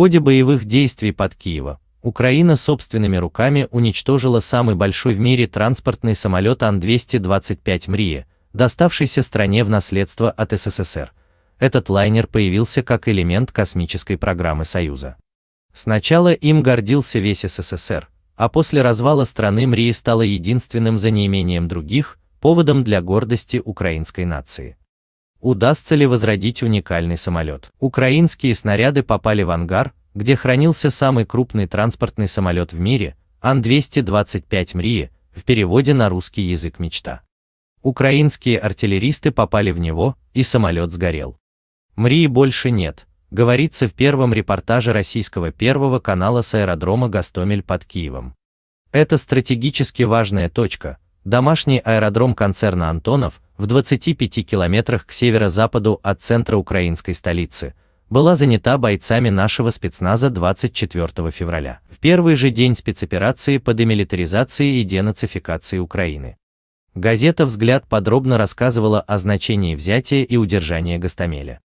ходе боевых действий под Киева Украина собственными руками уничтожила самый большой в мире транспортный самолет Ан-225 «Мрия», доставшийся стране в наследство от СССР. Этот лайнер появился как элемент космической программы Союза. Сначала им гордился весь СССР, а после развала страны Мрии стала единственным за неимением других поводом для гордости украинской нации. Удастся ли возродить уникальный самолет? Украинские снаряды попали в ангар, где хранился самый крупный транспортный самолет в мире, Ан-225 МРИ, в переводе на русский язык мечта. Украинские артиллеристы попали в него, и самолет сгорел. МРИ больше нет, говорится в первом репортаже российского первого канала с аэродрома Гастомель под Киевом. Это стратегически важная точка, домашний аэродром концерна Антонов – в 25 километрах к северо-западу от центра украинской столицы, была занята бойцами нашего спецназа 24 февраля, в первый же день спецоперации по демилитаризации и денацификации Украины. Газета «Взгляд» подробно рассказывала о значении взятия и удержания Гастамеля.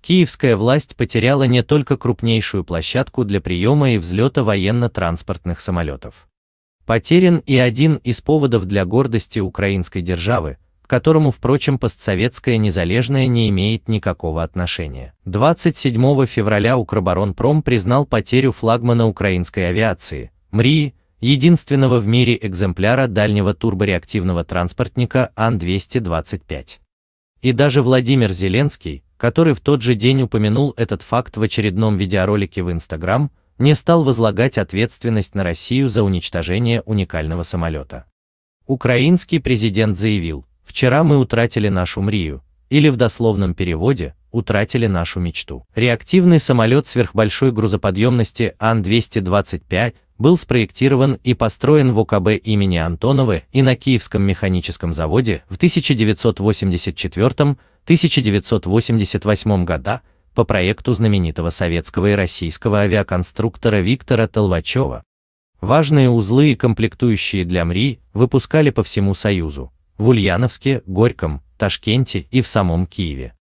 Киевская власть потеряла не только крупнейшую площадку для приема и взлета военно-транспортных самолетов. Потерян и один из поводов для гордости украинской державы – к которому, впрочем, постсоветская незалежная не имеет никакого отношения. 27 февраля Укроборонпром признал потерю флагмана украинской авиации, Мри единственного в мире экземпляра дальнего турбореактивного транспортника Ан-225. И даже Владимир Зеленский, который в тот же день упомянул этот факт в очередном видеоролике в Инстаграм, не стал возлагать ответственность на Россию за уничтожение уникального самолета. Украинский президент заявил, Вчера мы утратили нашу мрию, или в дословном переводе, утратили нашу мечту. Реактивный самолет сверхбольшой грузоподъемности Ан-225 был спроектирован и построен в ОКБ имени Антонова и на Киевском механическом заводе в 1984-1988 годах по проекту знаменитого советского и российского авиаконструктора Виктора Толвачева. Важные узлы и комплектующие для МРИ выпускали по всему Союзу, в Ульяновске, Горьком, Ташкенте и в самом Киеве.